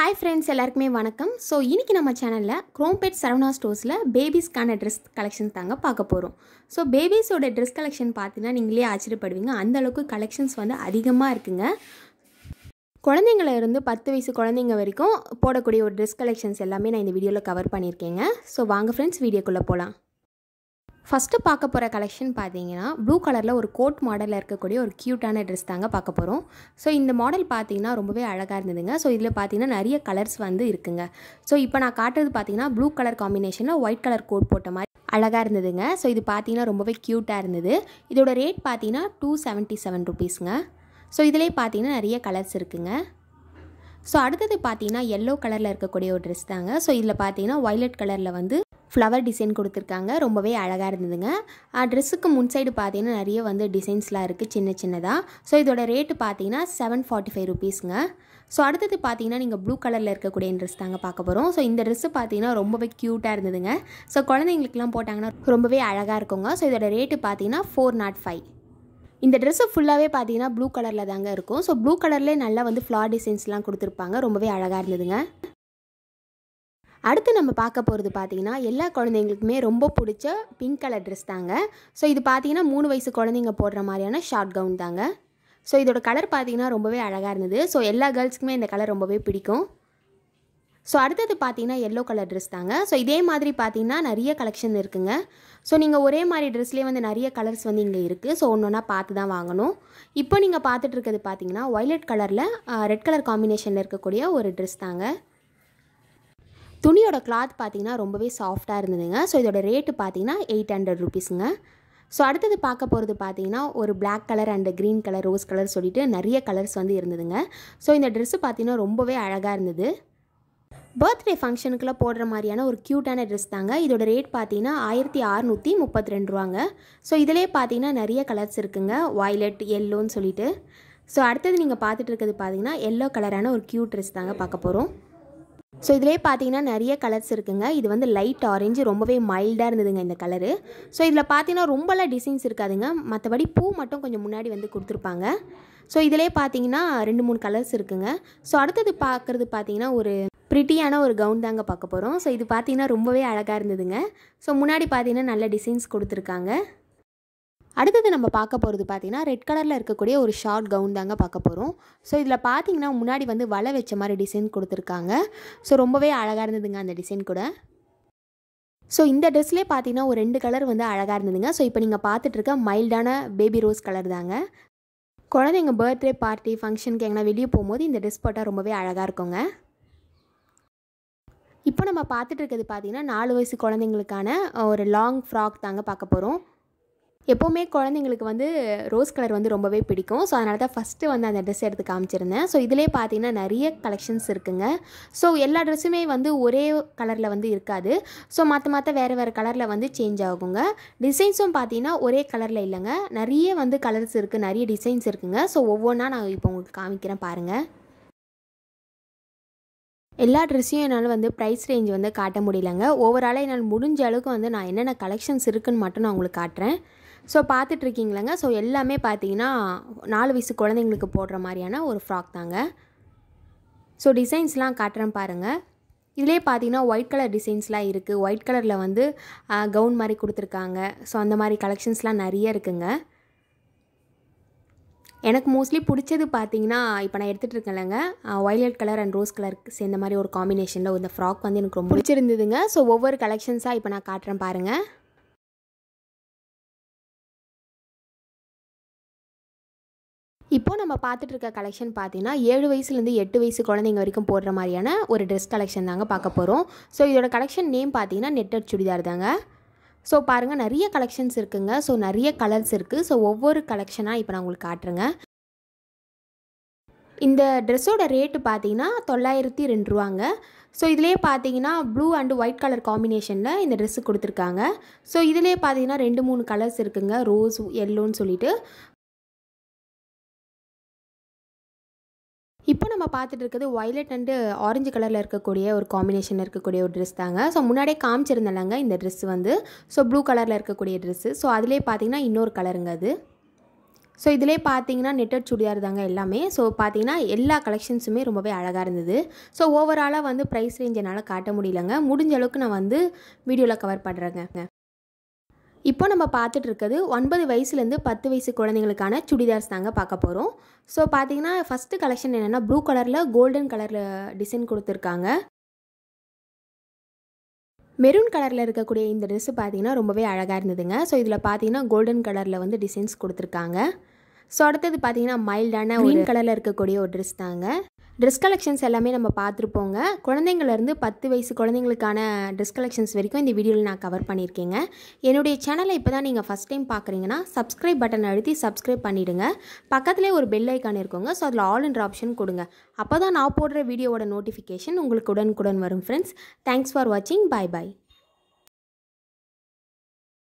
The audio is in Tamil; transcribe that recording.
ஹாய் ஃப்ரெண்ட்ஸ் எல்லாருக்குமே வணக்கம் ஸோ இன்றைக்கி நம்ம சேனலில் க்ரோம்பெட் சரவணா ஸ்டோர்ஸில் பேபிஸ்க்கான ட்ரெஸ் கலெக்ஷன் தாங்க பார்க்க போகிறோம் ஸோ பேபிஸோட ட்ரெஸ் கலெக்ஷன் பார்த்தீங்கன்னா நீங்களே ஆச்சரியப்படுவீங்க அந்தளவுக்கு கலெக்ஷன்ஸ் வந்து அதிகமாக இருக்குங்க குழந்தைங்கள இருந்து பத்து வயசு குழந்தைங்க வரைக்கும் போடக்கூடிய ஒரு ட்ரெஸ் கலெக்ஷன்ஸ் எல்லாமே நான் இந்த வீடியோவில் கவர் பண்ணியிருக்கேங்க ஸோ வாங்க ஃப்ரெண்ட்ஸ் வீடியோக்குள்ளே போகலாம் ஃபஸ்ட்டு பார்க்க போகிற கலெக்ஷன் பார்த்தீங்கன்னா ப்ளூ கலரில் ஒரு கோட் மாடலில் இருக்கக்கூடிய ஒரு க்யூட்டான ட்ரெஸ் தாங்க பார்க்க போகிறோம் ஸோ இந்த மாடல் பார்த்தீங்கன்னா ரொம்பவே அழகாக இருந்ததுங்க ஸோ இதில் பார்த்தீங்கன்னா நிறைய கலர்ஸ் வந்து இருக்குங்க ஸோ இப்போ நான் காட்டுறது பார்த்தீங்கன்னா ப்ளூ கலர் காம்பினேஷனில் ஒயிட் கலர் கோட் போட்ட மாதிரி அழகாக இருந்ததுங்க ஸோ இது பார்த்தீங்கன்னா ரொம்பவே க்யூட்டாக இருந்தது இதோட ரேட் பார்த்தீங்கன்னா டூ செவன்ட்டி செவன் ருபீஸுங்க ஸோ இதிலே பார்த்தீங்கன்னா நிறைய கலர்ஸ் இருக்குங்க ஸோ அடுத்தது பார்த்தீங்கன்னா எல்லோ கலரில் இருக்கக்கூடிய ஒரு ட்ரெஸ் தாங்க ஸோ இதில் பார்த்தீங்கன்னா ஒய்லட் கலரில் வந்து ஃப்ளவர் டிசைன் கொடுத்துருக்காங்க ரொம்பவே அழகாக இருந்ததுங்க ட்ரெஸ்ஸுக்கு முன் சைடு பார்த்தீங்கன்னா நிறைய வந்து டிசைன்ஸ்லாம் இருக்குது சின்ன சின்னதாக ஸோ இதோட ரேட்டு பார்த்தீங்கன்னா செவன் ஃபார்ட்டி ஃபைவ் ருபீஸுங்க ஸோ அடுத்தது பார்த்தீங்கன்னா நீங்கள் ப்ளூ கலரில் இருக்கக்கூடிய ட்ரெஸ் தாங்க பார்க்க போகிறோம் ஸோ இந்த ட்ரெஸ்ஸு பார்த்தீங்கன்னா ரொம்பவே க்யூட்டாக இருந்ததுங்க ஸோ குழந்தைங்களுக்குலாம் போட்டாங்கன்னா ரொம்பவே அழகாக இருக்குங்க ஸோ இதோட ரேட்டு பார்த்தீங்கன்னா ஃபோர் நாட் ஃபைவ் இந்த ட்ரெஸ்ஸு ஃபுல்லாகவே பார்த்தீங்கன்னா ப்ளூ கலரில் தாங்க இருக்கும் ஸோ ப்ளூ கலர்லேயே நல்லா வந்து ஃப்ளார் டிசைன்ஸ்லாம் கொடுத்துருப்பாங்க ரொம்பவே அழகாக இருந்ததுங்க அடுத்து நம்ம பார்க்க போகிறது பார்த்திங்கன்னா எல்லா குழந்தைங்களுக்குமே ரொம்ப பிடிச்ச பிங்க் கலர் ட்ரெஸ் தாங்க ஸோ இது பார்த்திங்கன்னா மூணு வயசு குழந்தைங்க போடுற மாதிரியான ஷார்ட் கவுன் தாங்க ஸோ இதோட கலர் பார்த்திங்கன்னா ரொம்பவே அழகாக இருந்தது ஸோ எல்லா கேர்ள்ஸ்க்குமே இந்த கலர் ரொம்பவே பிடிக்கும் ஸோ அடுத்தது பார்த்தீங்கன்னா எல்லோ கலர் ட்ரெஸ் தாங்க ஸோ இதே மாதிரி பார்த்தீங்கன்னா நிறைய கலெக்ஷன் இருக்குங்க ஸோ நீங்கள் ஒரே மாதிரி ட்ரெஸ்லேயே வந்து நிறைய கலர்ஸ் வந்து இங்கே இருக்குது ஸோ ஒன்று ஒன்றா பார்த்து தான் வாங்கணும் இப்போ நீங்கள் பார்த்துட்டு இருக்கிறது பார்த்தீங்கன்னா ஒய்லட் கலரில் ரெட் கலர் காம்பினேஷனில் இருக்கக்கூடிய ஒரு ட்ரெஸ் தாங்க துணியோட கிளாத் பார்த்திங்கன்னா ரொம்பவே சாஃப்டாக இருந்ததுங்க ஸோ இதோட ரேட்டு பார்த்திங்கன்னா எயிட் ஹண்ட்ரட் ருபீஸுங்க ஸோ அடுத்தது பார்க்க போகிறது பார்த்தீங்கன்னா ஒரு black colour and green colour rose colour சொல்லிட்டு நிறைய கலர்ஸ் வந்து இருந்ததுங்க ஸோ இந்த ட்ரெஸ்ஸு பார்த்தீங்கன்னா ரொம்பவே அழகாக இருந்தது பர்த்டே ஃபங்க்ஷனுக்குலாம் போடுற மாதிரியான ஒரு க்யூட்டான ட்ரெஸ் தாங்க இதோட ரேட் பார்த்தீங்கன்னா ஆயிரத்தி அறநூற்றி முப்பத்தி ரெண்டு ரூபாங்க ஸோ இதிலே பார்த்தீங்கன்னா நிறைய கலர்ஸ் இருக்குங்க வாய்லெட் எல்லோன்னு சொல்லிட்டு ஸோ அடுத்தது நீங்கள் பார்த்துட்டு இருக்கிறது பார்த்தீங்கன்னா எல்லோ கலரான ஒரு க்யூட் ட்ரெஸ் தாங்க பார்க்க போகிறோம் ஸோ இதிலே பார்த்தீங்கன்னா நிறைய கலர்ஸ் இருக்குங்க இது வந்து லைட் ஆரஞ்சு ரொம்பவே மைல்டாக இருந்ததுங்க இந்த கலரு ஸோ இதில் பார்த்தீங்கன்னா ரொம்பலாம் டிசைன்ஸ் இருக்காதுங்க மற்றபடி பூ மட்டும் கொஞ்சம் முன்னாடி வந்து கொடுத்துருப்பாங்க ஸோ இதிலே பார்த்தீங்கன்னா ரெண்டு மூணு கலர்ஸ் இருக்குங்க ஸோ அடுத்தது பார்க்குறது பார்த்தீங்கன்னா ஒரு ப்ரிட்டியான ஒரு கவுன் தாங்க பார்க்க போகிறோம் ஸோ இது பார்த்தீங்கன்னா ரொம்பவே அழகாக இருந்ததுங்க ஸோ முன்னாடி பார்த்தீங்கன்னா நல்ல டிசைன்ஸ் கொடுத்துருக்காங்க அடுத்தது நம்ம பார்க்க போகிறது பார்த்தீங்கன்னா ரெட் கலரில் இருக்கக்கூடிய ஒரு ஷார்ட் கவுன் தாங்க பார்க்க போகிறோம் ஸோ இதில் பார்த்திங்கன்னா முன்னாடி வந்து வலை வச்ச மாதிரி டிசைன் கொடுத்துருக்காங்க ஸோ ரொம்பவே அழகாக இருந்ததுங்க அந்த டிசைன் கூட ஸோ இந்த ட்ரெஸ்லேயே பார்த்தீங்கன்னா ஒரு ரெண்டு கலர் வந்து அழகாக இருந்ததுங்க ஸோ இப்போ நீங்கள் பார்த்துட்டு இருக்க மைல்டான பேபி ரோஸ் கலர் தாங்க குழந்தைங்க பர்த்டே பார்ட்டி ஃபங்க்ஷனுக்கு எங்கன்னா வெளியே போகும்போது இந்த ட்ரெஸ் போட்டால் ரொம்பவே அழகாக இருக்குங்க இப்போ நம்ம பார்த்துட்டு இருக்கிறது பார்த்தீங்கன்னா நாலு வயசு குழந்தைங்களுக்கான ஒரு லாங் ஃப்ராக் தாங்க பார்க்க போகிறோம் எப்போவுமே குழந்தைங்களுக்கு வந்து ரோஸ் கலர் வந்து ரொம்பவே பிடிக்கும் ஸோ அதனால தான் ஃபஸ்ட்டு வந்து அந்த ட்ரெஸ் எடுத்து காமிச்சிருந்தேன் ஸோ இதிலே பார்த்தீங்கன்னா நிறைய கலெக்ஷன்ஸ் இருக்குங்க ஸோ எல்லா ட்ரெஸ்ஸுமே வந்து ஒரே கலரில் வந்து இருக்காது ஸோ மற்ற மற்ற வேறு வேறு கலரில் வந்து சேஞ்ச் ஆகுங்க டிசைன்ஸும் பார்த்தீங்கன்னா ஒரே கலரில் இல்லைங்க நிறைய வந்து கலர்ஸ் இருக்குது நிறைய டிசைன்ஸ் இருக்குங்க ஸோ ஒவ்வொன்றா நான் இப்போ உங்களுக்கு காமிக்கிறேன் பாருங்கள் எல்லா ட்ரெஸ்ஸையும் என்னால் வந்து ப்ரைஸ் ரேஞ்ச் வந்து காட்ட முடியலங்க ஓவராலாக என்னால் முடிஞ்ச அளவுக்கு வந்து நான் என்னென்ன கலெக்ஷன்ஸ் இருக்குன்னு மட்டும் நான் உங்களுக்கு காட்டுறேன் ஸோ பார்த்துட்ருக்கீங்களேங்க ஸோ எல்லாமே பார்த்தீங்கன்னா நாலு வயசு குழந்தைங்களுக்கு போடுற மாதிரியான ஒரு ஃப்ராக் தாங்க ஸோ டிசைன்ஸ்லாம் காட்டுறேன் பாருங்கள் இதிலே பார்த்தீங்கன்னா ஒயிட் கலர் டிசைன்ஸ்லாம் இருக்குது ஒயிட் கலரில் வந்து கவுன் மாதிரி கொடுத்துருக்காங்க ஸோ அந்த மாதிரி கலெக்ஷன்ஸ்லாம் நிறைய இருக்குங்க எனக்கு மோஸ்ட்லி பிடிச்சது பார்த்தீங்கன்னா இப்போ நான் எடுத்துகிட்டு இருக்கேன்லங்க violet colour and rose colour சேர்ந்த மாதிரி ஒரு காம்பினேஷனில் இந்த ஃப்ராக் வந்து எனக்கு ரொம்ப பிடிச்சிருந்ததுங்க ஸோ ஒவ்வொரு கலெக்ஷன்ஸாக இப்போ நான் காட்டுறேன் பாருங்கள் இப்போது நம்ம பார்த்துட்டு இருக்க கலெக்ஷன் பார்த்தீங்கன்னா ஏழு வயசுலேருந்து எட்டு வயசு குழந்தைங்க வரைக்கும் போடுற மாதிரியான ஒரு ட்ரெஸ் கலெக்ஷன் தாங்க பார்க்க போகிறோம் ஸோ இதோட கலெக்ஷன் நேம் பார்த்தீங்கன்னா நெட்டர் சுடிதார் தாங்க ஸோ பாருங்கள் நிறைய கலெக்ஷன்ஸ் இருக்குங்க ஸோ நிறைய கலர்ஸ் இருக்குது ஸோ ஒவ்வொரு கலெக்ஷனாக இப்போ நான் உங்களுக்கு காட்டுறேங்க இந்த ட்ரெஸ்ஸோட ரேட்டு பார்த்தீங்கன்னா தொள்ளாயிரத்தி ரெண்டு ரூபாங்க ஸோ இதிலே பார்த்தீங்கன்னா ப்ளூ அண்டு ஒயிட் கலர் காம்பினேஷனில் இந்த ட்ரெஸ்ஸு கொடுத்துருக்காங்க ஸோ இதிலே பார்த்தீங்கன்னா ரெண்டு மூணு கலர்ஸ் இருக்குங்க ரோஸ் எல்லோன்னு சொல்லிட்டு இப்போ நம்ம பார்த்துட்டு இருக்குது ஒய்லெட் அண்டு ஆரஞ்சு கலரில் இருக்கக்கூடிய ஒரு காம்பினேஷன் இருக்கக்கூடிய ஒரு ட்ரெஸ் தாங்க ஸோ முன்னாடியே காமிச்சிருந்தாங்க இந்த ட்ரெஸ் வந்து ஸோ ப்ளூ கலரில் இருக்கக்கூடிய ட்ரெஸ்ஸு ஸோ அதிலே பார்த்தீங்கன்னா இன்னொரு கலருங்க அது ஸோ இதிலே பார்த்தீங்கன்னா நெட்டட் சுடிதார் தாங்க எல்லாமே ஸோ பார்த்தீங்கன்னா எல்லா கலெக்ஷன்ஸுமே ரொம்பவே அழகாக இருந்தது ஸோ ஓவராலாக வந்து ப்ரைஸ் ரேஞ்ச் என்னால் காட்ட முடியலங்க முடிஞ்ச அளவுக்கு நான் வந்து வீடியோவில் கவர் பண்ணுறேங்க இப்போ நம்ம பார்த்துட்டு இருக்கிறது ஒன்பது வயசுலேருந்து பத்து வயசு குழந்தைங்களுக்கான சுடிதார்ஸ் தாங்க பார்க்க போகிறோம் ஸோ பார்த்தீங்கன்னா ஃபஸ்ட்டு கலெக்ஷன் என்னென்னா ப்ளூ கலரில் கோல்டன் கலரில் டிசைன் கொடுத்துருக்காங்க மெரூன் கலரில் இருக்கக்கூடிய இந்த ட்ரெஸ்ஸு பார்த்தீங்கன்னா ரொம்பவே அழகாக இருந்ததுங்க ஸோ இதில் பார்த்தீங்கன்னா கோல்டன் கலரில் வந்து டிசைன்ஸ் கொடுத்துருக்காங்க ஸோ அடுத்தது பார்த்தீங்கன்னா மைல்டான க்ரீன் கலரில் இருக்கக்கூடிய ஒரு ட்ரெஸ் தாங்க ட்ரெஸ் கலெக்ஷன்ஸ் எல்லாமே நம்ம பார்த்துருப்போங்க குழந்தைங்கள்லேருந்து பத்து வயசு குழந்தைங்களுக்கான ட்ரெஸ் கலெக்ஷன்ஸ் வரைக்கும் இந்த வீடியோவில் நான் கவர் பண்ணியிருக்கேங்க என்னுடைய சேனலை இப்போ தான் நீங்கள் ஃபஸ்ட் டைம் பார்க்குறீங்கன்னா சப்ஸ்கிரைப் பட்டன் அழுத்தி சப்ஸ்கிரைப் பண்ணிவிடுங்க பக்கத்துலேயே ஒரு பெல் ஐக்கான் இருக்குங்க ஸோ அதில் ஆல் என்ற ஆப்ஷன் கொடுங்க அப்போ தான் நான் போடுற வீடியோவோட நோட்டிஃபிகேஷன் உங்களுக்கு உடனுக்குடன் வரும் ஃப்ரெண்ட்ஸ் தேங்க்ஸ் ஃபார் வாட்சிங் பாய் பாய்